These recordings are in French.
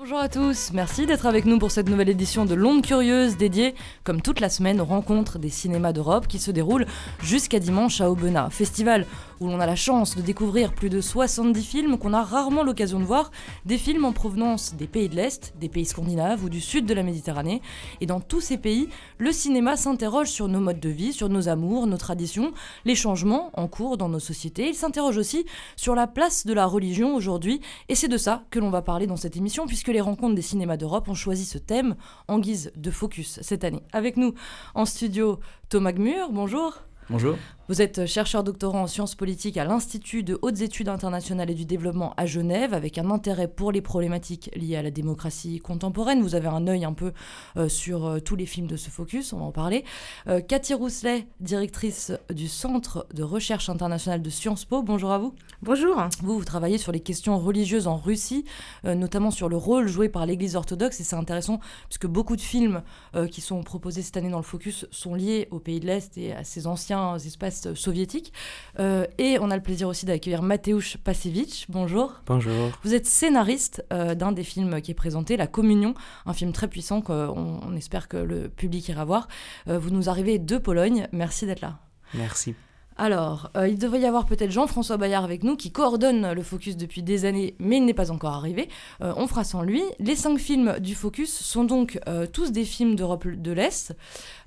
Bonjour à tous, merci d'être avec nous pour cette nouvelle édition de Londres Curieuse dédiée, comme toute la semaine, aux rencontres des cinémas d'Europe qui se déroulent jusqu'à dimanche à Aubenas. Festival où l'on a la chance de découvrir plus de 70 films qu'on a rarement l'occasion de voir, des films en provenance des pays de l'Est, des pays scandinaves ou du sud de la Méditerranée. Et dans tous ces pays, le cinéma s'interroge sur nos modes de vie, sur nos amours, nos traditions, les changements en cours dans nos sociétés. Il s'interroge aussi sur la place de la religion aujourd'hui, et c'est de ça que l'on va parler dans cette émission, puisque les rencontres des cinémas d'Europe ont choisi ce thème en guise de focus cette année. Avec nous en studio, Thomas Gmur, bonjour. Bonjour. Vous êtes chercheur doctorant en sciences politiques à l'Institut de hautes études internationales et du développement à Genève, avec un intérêt pour les problématiques liées à la démocratie contemporaine. Vous avez un œil un peu euh, sur euh, tous les films de ce focus, on va en parler. Euh, Cathy Rousselet, directrice du Centre de recherche internationale de Sciences Po, bonjour à vous. Bonjour. Vous, vous travaillez sur les questions religieuses en Russie, notamment sur le rôle joué par l'Église orthodoxe, et c'est intéressant puisque beaucoup de films qui sont proposés cette année dans le focus sont liés au pays de l'Est et à ses anciens espaces soviétiques. Euh, et on a le plaisir aussi d'accueillir Mateusz Pasewicz Bonjour. Bonjour. Vous êtes scénariste euh, d'un des films qui est présenté, La Communion, un film très puissant qu'on espère que le public ira voir. Euh, vous nous arrivez de Pologne. Merci d'être là. Merci. Alors, euh, il devrait y avoir peut-être Jean-François Bayard avec nous, qui coordonne le Focus depuis des années, mais il n'est pas encore arrivé. Euh, on fera sans lui. Les cinq films du Focus sont donc euh, tous des films d'Europe de l'Est.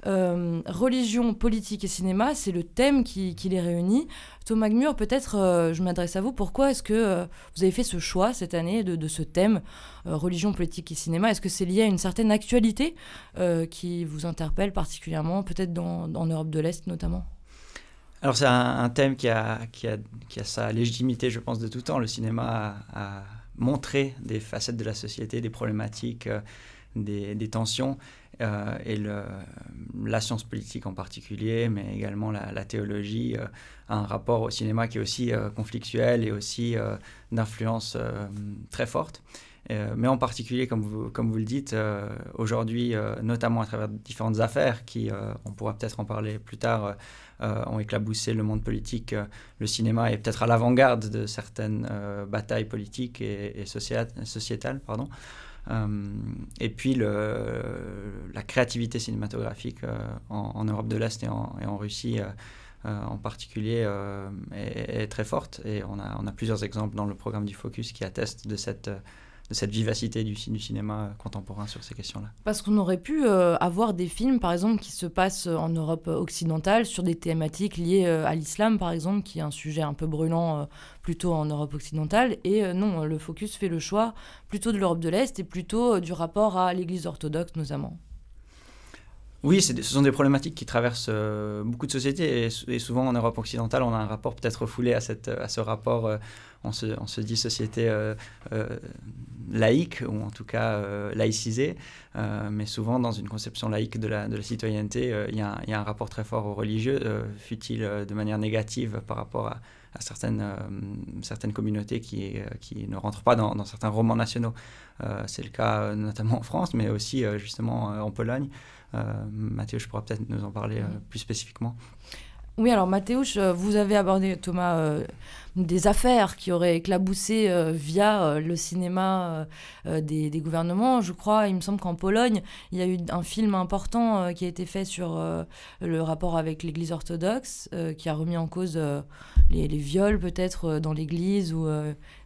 religion, politique et cinéma, c'est le thème qui, les réunit. Thomas Gmur, peut-être, je m'adresse à vous, pourquoi est-ce que vous avez fait ce choix cette année de, de ce thème, religion, politique et cinéma Est-ce que c'est lié à une certaine actualité qui vous interpelle particulièrement, peut-être en Europe de l'Est notamment alors c'est un, thème qui a, qui, a, qui a, sa légitimité, je pense, de tout temps. Le cinéma a, montré des facettes de la société, des problématiques, euh, des, tensions. Euh, et la science politique en particulier, mais également la, théologie, euh, a un rapport au cinéma qui est aussi conflictuel et aussi d'influence très forte. Euh, mais en particulier, comme vous, comme vous le dites, euh, aujourd'hui, euh, notamment à travers différentes affaires qui, on pourra peut-être en parler plus tard, ont éclaboussé le monde politique, le cinéma est peut-être à l'avant-garde de certaines batailles politiques et, sociétales. Pardon. et puis la créativité cinématographique en, Europe de l'Est et, en, Russie. en particulier est, très forte. Et on a, on a, plusieurs exemples dans le programme du Focus qui attestent de cette de cette vivacité du, cinéma contemporain sur ces questions-là. Parce qu'on aurait pu euh, avoir des films, par exemple, qui se passent euh, en Europe occidentale sur des thématiques liées euh, à l'islam, par exemple, qui est un sujet un peu brûlant plutôt en Europe occidentale. Et non, le focus fait le choix plutôt de l'Europe de l'Est et plutôt du rapport à l'Église orthodoxe, notamment. Oui, ce sont des problématiques qui traversent euh, beaucoup de sociétés et, souvent en Europe occidentale, on a un rapport peut-être foulé à, ce rapport, on, euh, se, dit société euh, laïque ou en tout cas laïcisée, mais souvent dans une conception laïque de la, citoyenneté, il y, a un rapport très fort au religieux, fut-il de manière négative par rapport à, certaines, communautés qui, ne rentrent pas dans, certains romans nationaux. c'est le cas notamment en France, mais aussi justement en Pologne. Euh, Mathieu, je pourrais peut-être nous en parler euh, plus spécifiquement. Oui, alors Mathéo, euh, vous avez abordé, Thomas, des affaires qui auraient éclaboussé via le cinéma des, gouvernements. Je crois, il me semble qu'en Pologne, il y a eu un film important qui a été fait sur le rapport avec l'Église orthodoxe, qui a remis en cause les, viols peut-être dans l'Église ou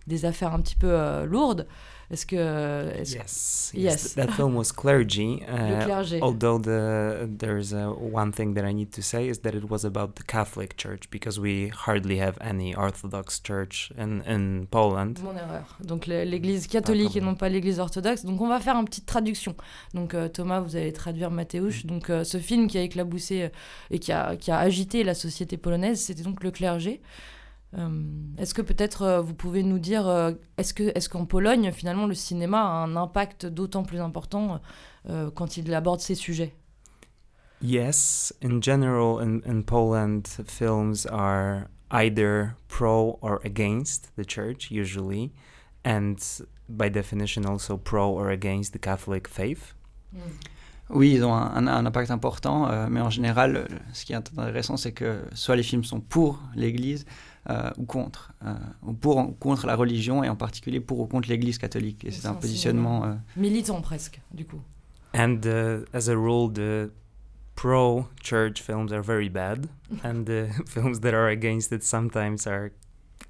des affaires un petit peu lourdes. Est-ce que. Euh, Est yes, yes. yes. That film was clergy. Uh, clergé. Although the, there's one thing that I need to say is that it was about the Catholic Church because we hardly have any Orthodox Church in, in Poland. Mon erreur. Donc l'église catholique ah, et non pas l'église orthodoxe. Donc on va faire une petite traduction. Donc euh, Thomas, vous allez traduire Mateusz. Mm. Donc euh, ce film qui a éclaboussé et qui a, qui a agité la société polonaise, c'était donc Le clergé. Euh, est-ce que peut-être euh, vous pouvez nous dire, euh, est-ce qu'en est qu'en Pologne, finalement, le cinéma a un impact d'autant plus important quand il aborde ces sujets Yes, in general, in, in Poland, films are either pro or against the church, usually, and by definition also pro or against the Catholic faith. Mm. Oui, ils ont un, impact important, mais en général, ce qui est intéressant, c'est que soit les films sont pour l'Église, euh, ou contre, euh, pour contre la religion et en particulier pour ou contre l'Église catholique. Et c'est un positionnement euh, militant presque, du coup. And uh, as a rule, the pro-church films are very bad, and the films that are against it sometimes are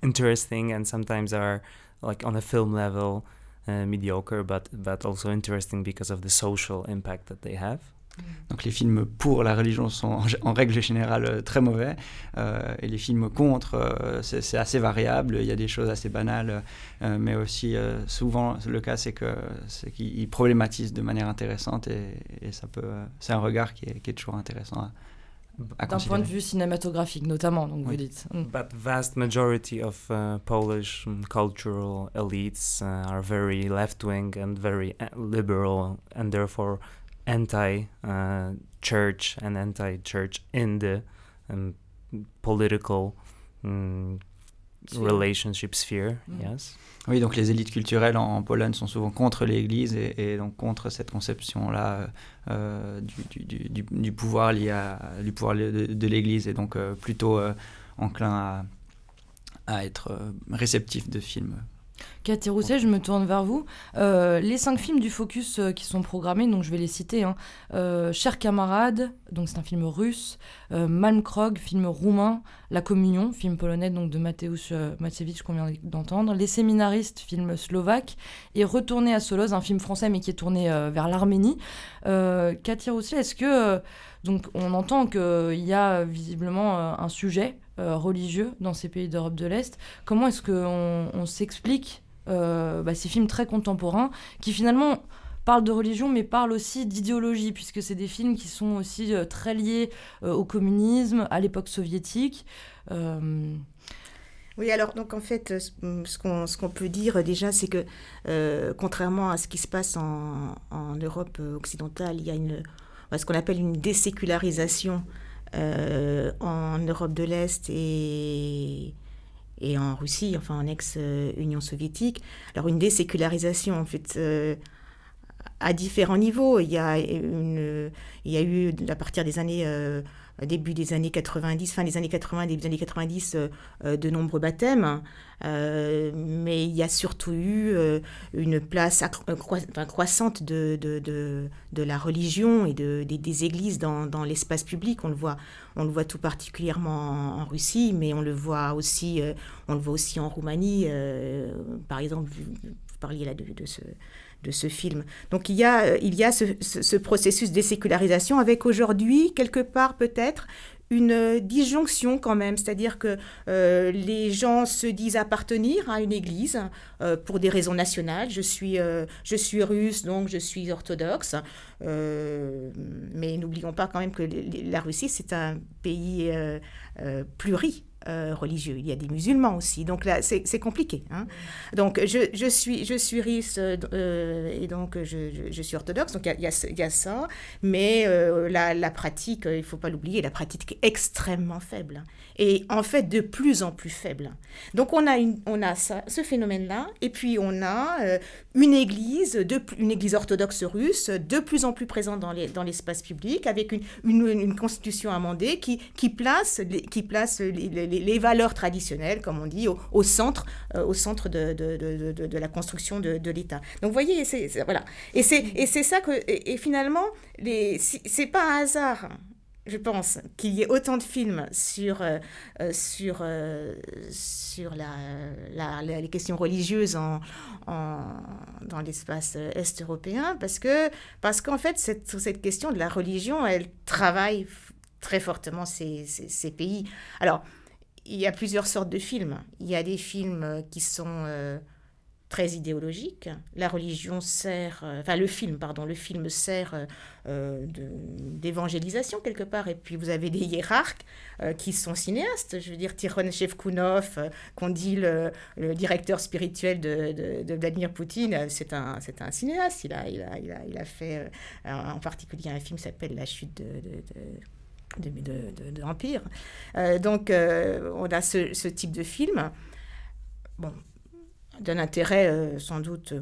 interesting and sometimes are like on a film level. Uh, mediocre, but but also interesting because of the social impact that they have. Mm. Donc les films pour la religion sont en, règle générale euh, très mauvais euh, et les films contre, euh, c'est assez variable, il y a des choses assez banales, mais aussi souvent le cas c'est qu'ils qu problématisent de manière intéressante et, ça peut, c'est un regard qui est, toujours intéressant D'un point de vue cinématographique notamment, donc vous dites. Mm. But vast majority of uh, Polish mm, cultural elites uh, are very left-wing and very uh, liberal and therefore anti-church and anti-church in the um, political mm, relationship sphere. Mm. Oui, donc les élites culturelles en, Pologne sont souvent contre l'Église et, donc contre cette conception-là euh, euh, du, du, pouvoir lié à, du pouvoir de, l'Église et donc euh, plutôt enclin à, à être réceptif de films Cathy Rousset, je me tourne vers vous. Euh, les cinq films du Focus euh, qui sont programmés, donc je vais les citer. Hein. Euh, Chers camarades, donc c'est un film russe. Malmkrog, film roumain. La Communion, film polonais donc de Mateusz Maciewicz qu'on vient d'entendre. Les Séminaristes, film slovaque. Et Retourner à Soloz, un film français mais qui est tourné vers l'Arménie. Cathy Rousset, est-ce que donc on entend qu'il y a visiblement un sujet euh, religieux dans ces pays d'Europe de l'Est. Comment est-ce qu'on on, s'explique euh, bah, ces films très contemporains qui finalement parlent de religion, mais parlent aussi d'idéologie, puisque c'est des films qui sont aussi euh, très liés au communisme, à l'époque soviétique. Oui, alors donc en fait, ce qu'on peut dire déjà, c'est que contrairement à ce qui se passe en, Europe occidentale, il y a une, ce qu'on appelle une désécularisation euh, en Europe de l'Est et, et en Russie, enfin en ex-Union soviétique. Alors une désécularisation, en fait, euh, à différents niveaux. Il y, a une, il y a eu, à partir des années... Euh, euh, début des années 90, fin des années 80, début des années 90, euh, euh, de nombreux baptêmes. Hein. mais il y a surtout eu une place croissante de, de, de, la religion et de, des, églises dans, dans l'espace public. On le voit, on le voit tout particulièrement en, Russie, mais on le voit aussi, on le voit aussi en Roumanie, par exemple. Vous, vous parliez là de, de ce de ce film. Donc il y a, euh, il y a ce, processus de sécularisation avec aujourd'hui, quelque part peut-être, une euh, disjonction quand même, c'est-à-dire que euh, les gens se disent appartenir à une église pour des raisons nationales. Je suis, je suis russe, donc je suis orthodoxe. mais n'oublions pas quand même que la Russie, c'est un pays pluri euh, religieux, il y a des musulmans aussi. Donc là, c'est compliqué. Hein. Donc je, suis, je suis riche euh, euh, et donc je, suis orthodoxe, donc il y, a, ça. Mais la, pratique, il ne faut pas l'oublier, la pratique est extrêmement faible, hein. Et en fait de plus en plus faible. Donc on a, une, on a ce phénomène-là, et puis on a euh, une église, de, une église orthodoxe russe de plus en plus présente dans, dans l'espace public, avec une, constitution amendée qui, place, les, qui place les, valeurs traditionnelles, comme on dit, au, centre, euh, au centre de, la construction de, l'État. Donc vous voyez, voilà. Et c'est, et c'est ça que, et, finalement, les, c'est pas un hasard je pense, qu'il y ait autant de films sur, euh, euh, sur, euh, sur la, les questions religieuses en, en dans l'espace est européen, parce que parce qu'en fait, cette, cette question de la religion, elle travaille très fortement ces, ces, pays. Alors, il y a plusieurs sortes de films. Il y a des films qui sont très idéologique. La religion sert, euh, enfin le film, pardon, le film sert euh, euh, d'évangélisation quelque part. Et puis vous avez des hiérarques qui sont cinéastes. Je veux dire, Tyrone Shevkunov, qu'on dit le, directeur spirituel de, Vladimir Poutine, c'est un, un cinéaste. Il a, il il a, fait en particulier un film qui s'appelle La chute de, de de, de, l'Empire. donc, on a ce, ce, type de film. Bon, d'un intérêt euh, sans doute euh,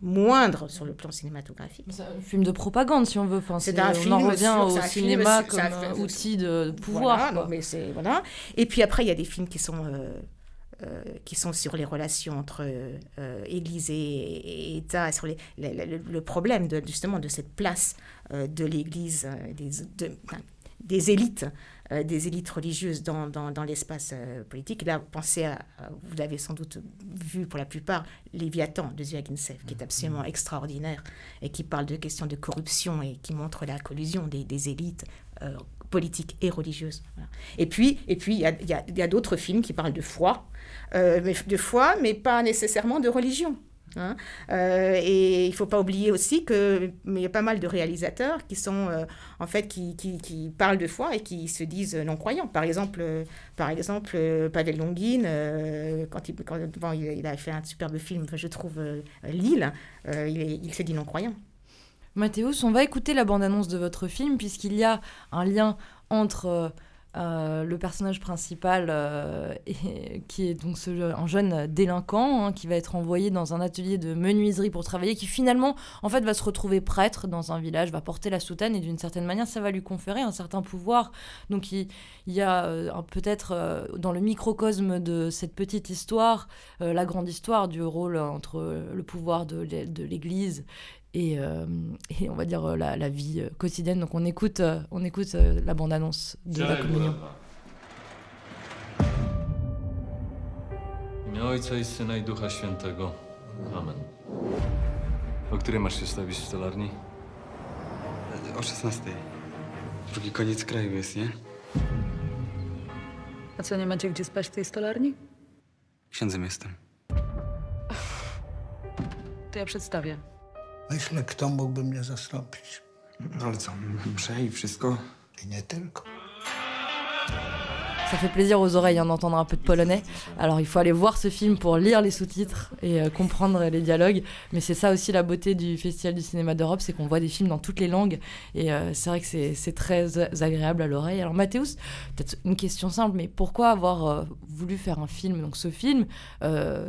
moindre sur le plan cinématographique. C'est un film de propagande, si on veut penser. C'est un revient au cinéma comme outil de pouvoir. Et puis après, il y a des films qui sont... Euh, qui sont sur les relations entre Église et, et, État, sur le, problème de, justement de cette place de l'Église, des, des élites euh, des élites religieuses dans, l'espace euh, politique. Là, pensez à, vous l'avez sans doute vu pour la plupart, Léviathan de Zviagintsev, qui est mhm. absolument extraordinaire et qui parle de questions de corruption et qui montre la collusion des, élites. Euh, politiques et religieuses. Et puis, et puis, il y a, d'autres films qui parlent de foi, de foi, mais pas nécessairement de religion. Hein. Euh, et il ne faut pas oublier aussi qu'il y a pas mal de réalisateurs qui sont euh, en fait qui, qui, qui, parlent de foi et qui se disent non croyants. Par exemple, euh, par exemple Pavel Longin, quand, il, quand il, a fait un superbe film, je trouve Lille, il, il se dit non croyant. Mathéus, on va écouter la bande-annonce de votre film puisqu'il y a un lien entre euh, le personnage principal, euh, qui est donc un jeune délinquant, hein, qui va être envoyé dans un atelier de menuiserie pour travailler, qui finalement, en fait, va se retrouver prêtre dans un village, va porter la soutane, et d'une certaine manière, ça va lui conférer un certain pouvoir. Donc il, y a euh, peut-être dans le microcosme de cette petite histoire, la grande histoire du rôle entre le pouvoir de l'Église et, euh, et on va dire euh, la, la, vie euh, quotidienne. Donc on écoute, on écoute la bande-annonce de la communion. W imię Ojca i Syna i Ducha Świętego. Amen. O której masz się stawić w stolarni? O 16. Drugi koniec kraju jest, nie? A co, nie macie gdzie spać w tej stolarni? Księdzem jestem. To ja przedstawię. Myślę, kto mógłby mnie zastąpić. No ale co, mrze i wszystko? I nie tylko. ça fait plaisir aux oreilles hein, d'entendre un peu de polonais. Alors il faut aller voir ce film pour lire les sous-titres et euh, comprendre les dialogues. Mais c'est ça aussi la beauté du Festival du cinéma d'Europe, c'est qu'on voit des films dans toutes les langues. Et euh, c'est vrai que c'est très agréable à l'oreille. Alors Mathéus, peut-être une question simple, mais pourquoi avoir euh, voulu faire un film, donc ce film,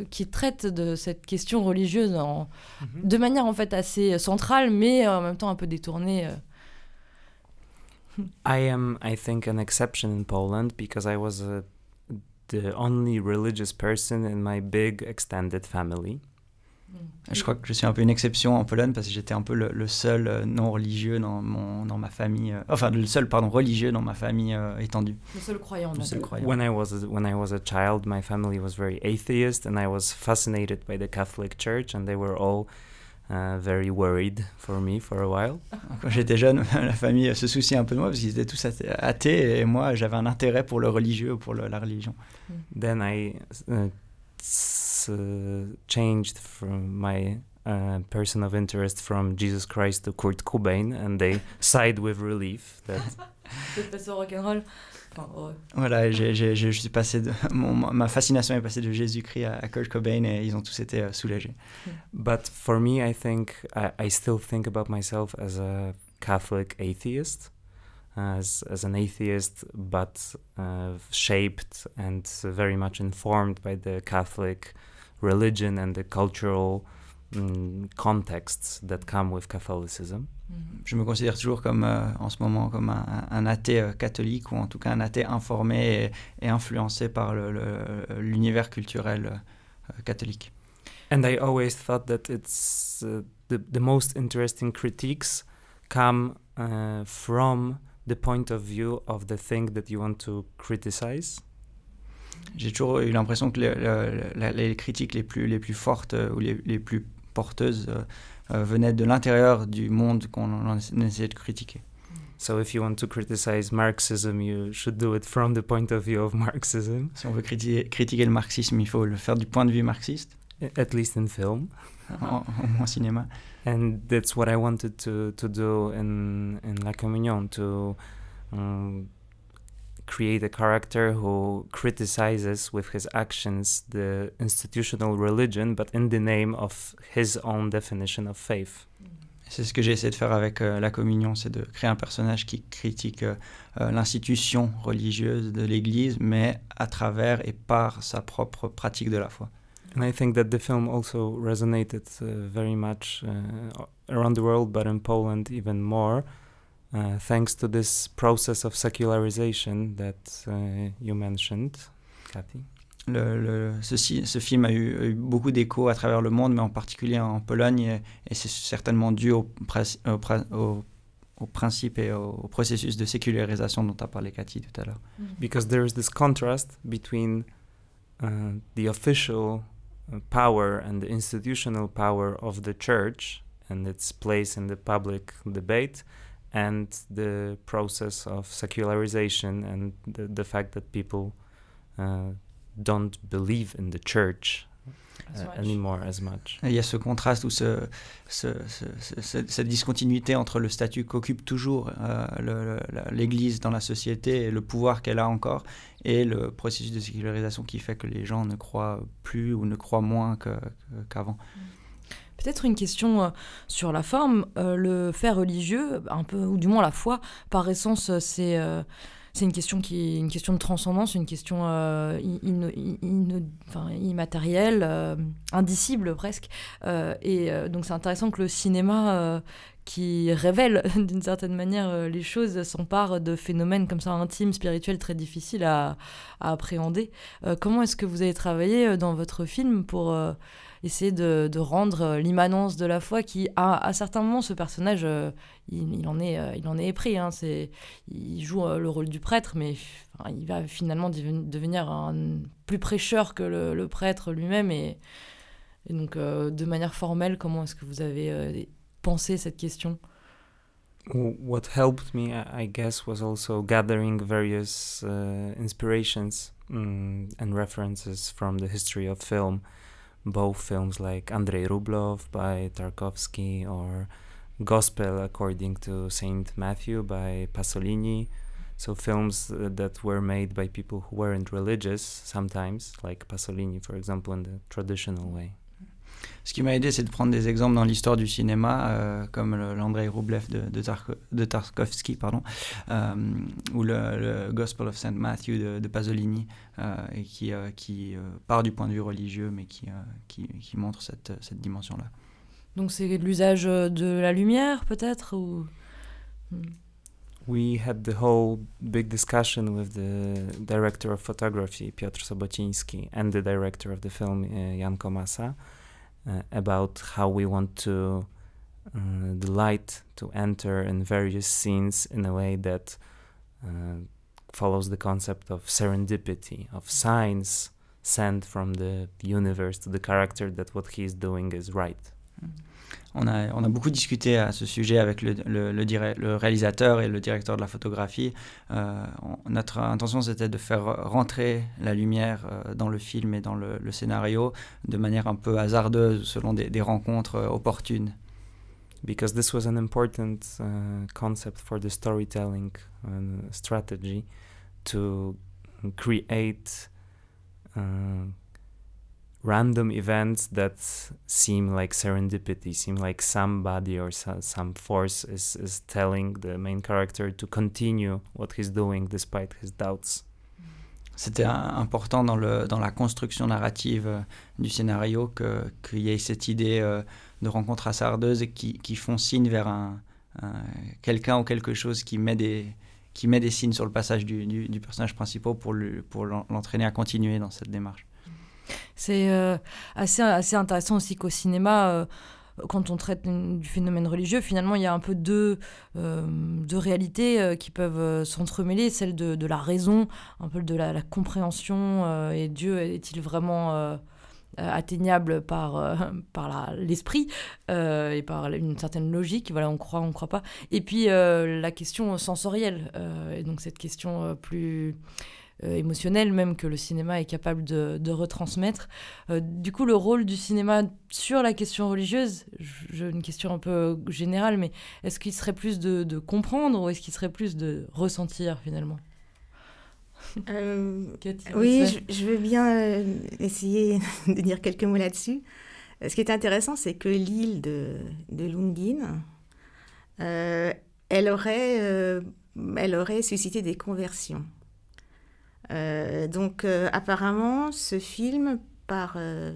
qui traite de cette question religieuse en, mhm. de manière en fait assez centrale, mais en même temps un peu détournée I am, I think, an exception in Poland because I was a, uh, the only religious person in my big extended family. Je crois que je suis un peu une exception en Pologne parce que j'étais un peu le, le, seul euh, non religieux dans, mon, dans ma famille, euh, enfin le seul pardon religieux dans ma famille euh, étendue. Le seul croyant. Le seul croyant. When I was a, when I was a child, my family was very atheist and I was fascinated by the Catholic Church and they were all Hein, very worried for me for a while. Quand j'étais jeune, la famille se souciait un peu de moi parce qu'ils étaient tous athées et moi j'avais un intérêt pour le religieux, pour la religion. Mm. Then I uh, uh, changed from my uh, person of interest from Jesus Christ to Kurt Cobain and they sighed with relief that. De façon voilà, j ai, j ai, je suis passé de, mon, ma fascination est passée de Jésus-Christ à, à, Kurt Cobain et ils ont tous été euh, soulagés. But for me, I think I, I, still think about myself as a Catholic atheist, as as an atheist, but uh, shaped and very much informed by the Catholic religion and the cultural Mm, contexts that come with Catholicism. Mhm. Je me considère toujours comme, euh, en ce moment, comme un, athée euh, catholique ou en tout cas un athée informé et, influencé par l'univers culturel euh, catholique. And I always thought that it's uh, the, the most interesting critiques come uh, from the point of view of the thing that you want to criticize. J'ai toujours eu l'impression que les critiques les plus, les plus fortes ou les, les plus porteuse euh, euh, venait de l'intérieur du monde qu'on essayait de critiquer. So if you want to criticize Marxism, you should do it from the point of view of Marxism. Si on veut critiquer, critiquer le marxisme, il faut le faire du point de vue marxiste. At least in film. Au moins cinéma. And that's what I wanted to, to do in, in La Communion, to um, create a character who criticizes with his actions the institutional religion, but in the name of his own definition of faith. C'est ce que j'ai essayé de faire avec euh, la communion, c'est de créer un personnage qui critique euh, euh, l'institution religieuse de l'Église, mais à travers et par sa propre pratique de la foi. I think that the film also resonated uh, very much uh, around the world, but in Poland even more. Uh, thanks to this process of secularization that uh, you mentioned, Kathy. Le, le, ceci, ce film a eu, a eu beaucoup d'écho à travers le monde, mais en particulier en Pologne, et, et c'est certainement dû au, au, au, au principe et au, processus de sécularisation dont a parlé Cathy tout à l'heure. Mm-hmm. Because there is this contrast between uh, the official uh, power and the institutional power of the church and its place in the public debate and the process of secularization and the, the fact that people uh, don't believe in the church uh, il y a ce contraste ou cette discontinuité entre le statut qu'occupe toujours euh, l'Église dans la société et le pouvoir qu'elle a encore et le processus de sécularisation qui fait que les gens ne croient plus ou ne croient moins qu'avant. Mm. Peut-être une question euh, sur la forme. Euh, le fait religieux, un peu, ou du moins la foi, par essence, euh, c'est c'est une question qui une question de transcendance une question immatérielle indicible presque et donc c'est intéressant que le cinéma qui révèle d'une certaine manière les choses s'empare de phénomènes comme ça intimes, spirituels, très difficiles à, à appréhender. comment est-ce que vous avez travaillé dans votre film pour essayer de, de rendre euh, l'immanence de la foi qui, à, à certains moments, ce personnage, euh, il, en est, euh, il en est épris. Hein. c'est, il joue le rôle du prêtre, mais il va finalement devenir un plus prêcheur que le, prêtre lui-même. Et, donc, de manière formelle, comment est-ce que vous avez pensé cette question what helped me, I guess, was also gathering various uh, inspirations mm, and references from the history of film. both films like Andrei Rublov by Tarkovsky or Gospel According to Saint Matthew by Pasolini. So films uh, that were made by people who weren't religious sometimes, like Pasolini, for example, in the traditional way. Ce qui m'a aidé, c'est de prendre des exemples dans l'histoire du cinéma, euh, comme l'Andrei Rublev de, Tarkovski, Tarkovsky, pardon, euh, ou le, Gospel of Saint Matthew de, Pasolini, euh, et qui, part du point de vue religieux, mais qui, montre cette, dimension-là. Donc c'est l'usage de la lumière, peut-être ou... We had the whole big discussion with the director of photography, Piotr Sobociński, and the director of the film, uh, Jan Komasa. uh, about how we want to uh, to enter in various scenes in a way that uh, follows the concept of serendipity of signs sent from the universe to the character that what he's doing is right. Mm -hmm. On a, beaucoup discuté à ce sujet avec le, réalisateur et le directeur de la photographie. Euh, notre intention, c'était de faire rentrer la lumière euh, dans le film et dans le, scénario de manière un peu hasardeuse, selon des, rencontres euh, opportunes. Because this was an important uh, concept for the storytelling uh, strategy to create. Uh, random events that seem like serendipity, seem like somebody or some, some force is, is telling the main character to continue what he's doing despite his doubts. C'était important dans, le, dans la construction narrative euh, du scénario qu'il qu y ait cette idée euh, de rencontres hasardeuses qui, qui font signe vers un, un quelqu'un ou quelque chose qui met des, qui met des signes sur le passage du, du, du personnage principal pour l'entraîner pour à continuer dans cette démarche. C'est euh, assez, assez intéressant aussi qu'au cinéma euh, quand on traite du phénomène religieux, finalement, il y a un peu deux, euh, deux réalités qui peuvent s'entremêler, celle de, de, la raison, un peu de la, la compréhension, et Dieu est-il vraiment atteignable par, par l'esprit et par une certaine logique, voilà, on croit, on croit pas. Et puis la question sensorielle, et donc cette question plus euh, émotionnel, même que le cinéma est capable de, retransmettre. Euh, du coup, le rôle du cinéma sur la question religieuse, une question un peu générale, mais est-ce qu'il serait plus de, comprendre ou est-ce qu'il serait plus de ressentir finalement euh, oui, je, veux bien essayer de dire quelques mots là-dessus. ce qui est intéressant, c'est que l'île de, de Lungin, elle, aurait, elle aurait suscité des conversions. Euh, donc euh, apparemment, ce film, par euh,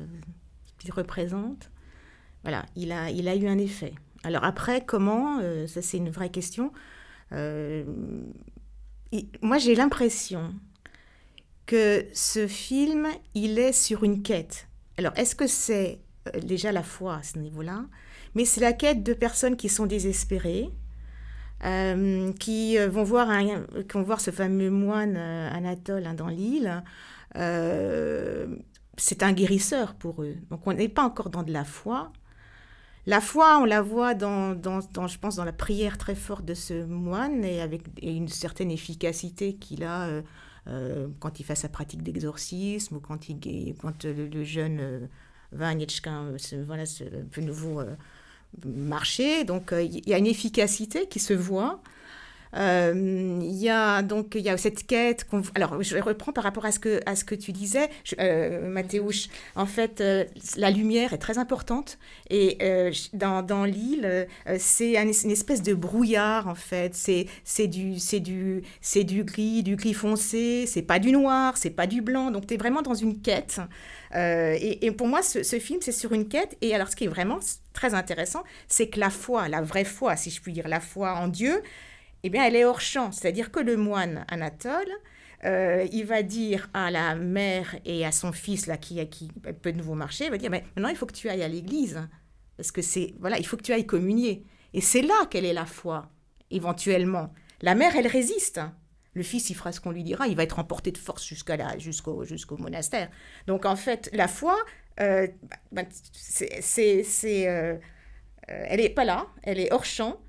qu'il représente, voilà, il a, il a eu un effet. Alors après, comment Ça, c'est une vraie question. moi, j'ai l'impression que ce film, il est sur une quête. Alors, est-ce que c'est déjà la foi à ce niveau-là Mais c'est la quête de personnes qui sont désespérées, euh, euh, qui, vont voir voir ce fameux moine euh, Anatole hein, dans l'île. c'est un guérisseur pour eux. Donc on n'est pas encore dans de la foi. La foi, on la voit dans, dans, je pense, dans la prière très forte de ce moine et avec une certaine efficacité qu'il a quand il fait sa pratique d'exorcisme ou quand, quand le, jeune va voilà, ce, plus nouveau marché. Donc euh, il y a une efficacité qui se voit. Euh, il y a donc il y a cette quête. Alors je reprends par rapport à ce que à ce que tu disais, euh, Mathéouche. En fait, la lumière est très importante et dans, dans l'île, c'est une espèce de brouillard en fait. C'est c'est du c'est du c'est du gris, du gris foncé. C'est pas du noir, c'est pas du blanc. Donc tu es vraiment dans une quête. Et, et, pour moi, ce film, c'est sur une quête. Et alors, ce qui est vraiment très intéressant, c'est que la foi, la vraie foi, si je puis dire, la foi en Dieu, eh bien, elle est hors champ. C'est-à-dire que le moine Anatole, euh, il va dire à la mère et à son fils là qui, qui peut de nouveau marcher, il va dire mais maintenant il faut que tu ailles à l'église parce que c'est voilà il faut que tu ailles communier et c'est là qu'elle est la foi éventuellement. La mère elle résiste. Le fils, il fera ce qu'on lui dira, il va être emporté de force jusqu'à là, jusqu'au jusqu'au monastère. Donc en fait, la foi, euh, bah, c'est, euh, euh, elle n'est pas là, elle est hors champ.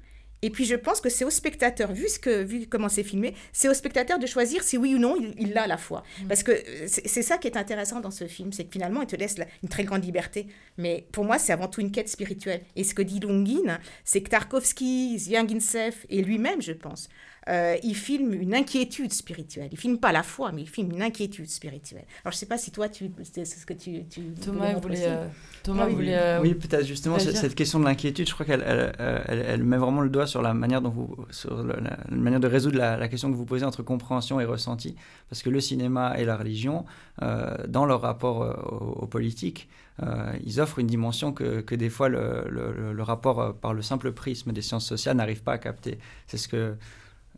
Et puis je pense que c'est au spectateur, vu, ce que, vu comment c'est filmé, c'est au spectateur de choisir si oui ou non il l'a à la fois. Mm. Parce que c'est ça qui est intéressant dans ce film, c'est que finalement il te laisse une très grande liberté. Mais pour moi c'est avant tout une quête spirituelle. Et ce que dit Longin, c'est que Tarkovsky, Zvyanginsev et lui-même, je pense, euh, il filme une inquiétude spirituelle. Il filme pas la foi, mais il filme une inquiétude spirituelle. Alors je sais pas si toi, tu, c'est ce que tu, Thomas voulait, euh, Thomas ah oui, voulait, oui euh, peut-être justement cette question de l'inquiétude. Je crois qu'elle elle, met vraiment le doigt sur la manière dont vous, sur la, manière de résoudre la, question que vous posez entre compréhension et ressenti, parce que le cinéma et la religion, dans leur rapport aux, politiques, ils offrent une dimension que, que des fois le, le, rapport par le simple prisme des sciences sociales n'arrive pas à capter. C'est ce que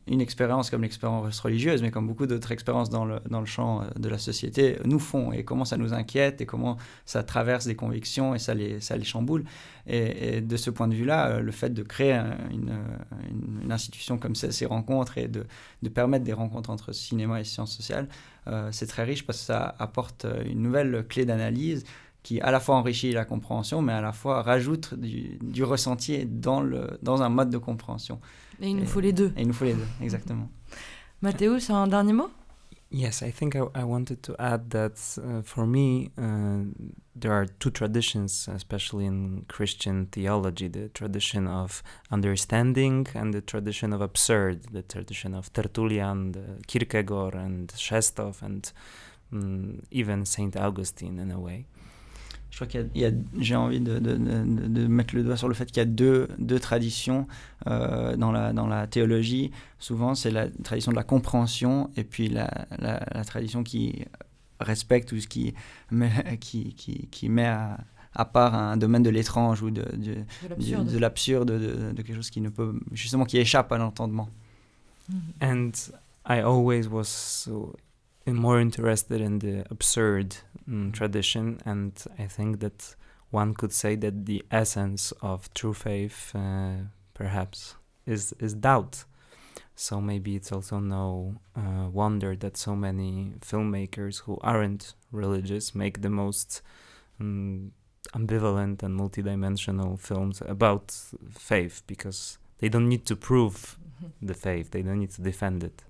une expérience comme l'expérience religieuse, mais comme beaucoup d'autres expériences dans le, champ euh, de la société, nous font et comment ça nous inquiète et comment ça traverse des convictions et ça les, ça les chamboule. Et, de ce point de vue-là, euh, le fait de créer une, institution comme ça, ces rencontres et de, permettre des rencontres entre cinéma et sciences sociales, euh, c'est très riche parce que ça apporte une nouvelle clé d'analyse qui à la fois enrichit la compréhension, mais à la fois rajoute du, ressenti dans, le, dans un mode de compréhension. Et il nous faut les deux. Et il nous faut les deux, exactement. Mathéus, un dernier mot Yes, I think I, I, wanted to add that uh, for me, uh, there are two traditions, especially in Christian theology the tradition of understanding and the tradition of absurd, the tradition of Tertullian, uh, Kierkegaard, and Shestov, and même even Saint Augustine in a way je crois qu'il y a, j'ai envie de, mettre le doigt sur le fait qu'il y a deux, deux traditions euh, dans, la, dans la théologie. Souvent, c'est la tradition de la compréhension et puis la, la, tradition qui respecte ou qui met, qui, qui, qui met à, part un domaine de l'étrange ou de, de, l'absurde, de, quelque chose qui ne peut justement qui échappe à l'entendement. And I always was more interested in the absurd mm, tradition, and I think that one could say that the essence of true faith, uh, perhaps, is is doubt. So maybe it's also no uh, wonder that so many filmmakers who aren't religious make the most mm, ambivalent and multidimensional films about faith because they don't need to prove mm-hmm. the faith; they don't need to defend it.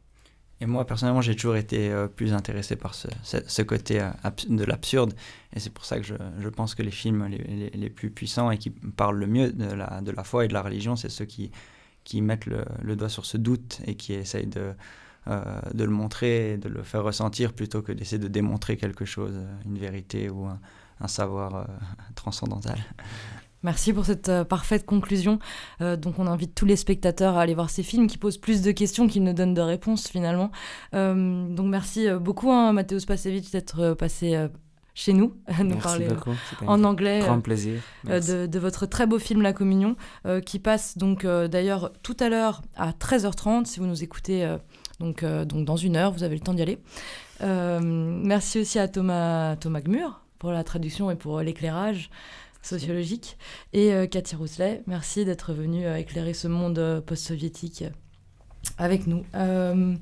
Et moi, personnellement, j'ai toujours été euh, plus intéressé par ce, côté euh, de l'absurde. Et c'est pour ça que je, pense que les films les, plus puissants et qui parlent le mieux de la, de la foi et de la religion, c'est ceux qui, qui mettent le, doigt sur ce doute et qui essayent de, euh, de le montrer, de le faire ressentir, plutôt que d'essayer de démontrer quelque chose, une vérité ou un, savoir transcendantal. Merci pour cette euh, parfaite conclusion. Euh, donc on invite tous les spectateurs à aller voir ces films qui posent plus de questions qu'ils ne donnent de réponses finalement. Euh, donc merci beaucoup à hein, Mathéo Spasevic d'être passé chez nous, nous parler en anglais grand plaisir. De, votre très beau film La Communion qui passe donc d'ailleurs tout à l'heure à 13h30 si vous nous écoutez. donc, donc dans une heure, vous avez le temps d'y aller. merci aussi à Thomas, Thomas Gmur pour la traduction et pour l'éclairage sociologique. Et euh, Cathy Rousselet, merci d'être venue euh, éclairer ce monde euh, post-soviétique avec nous. Euh,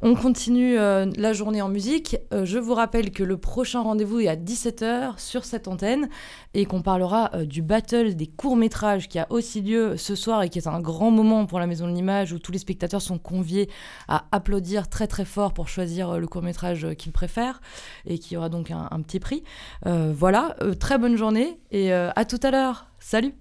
on continue euh, la journée en musique. Euh, je vous rappelle que le prochain rendez-vous est à 17h sur cette antenne et qu'on parlera du battle des courts-métrages qui a aussi lieu ce soir et qui est un grand moment pour la Maison de l'Image où tous les spectateurs sont conviés à applaudir très très fort pour choisir le court-métrage qu'ils préfèrent et qui aura donc un petit prix. voilà, très bonne journée et à tout à l'heure. Salut!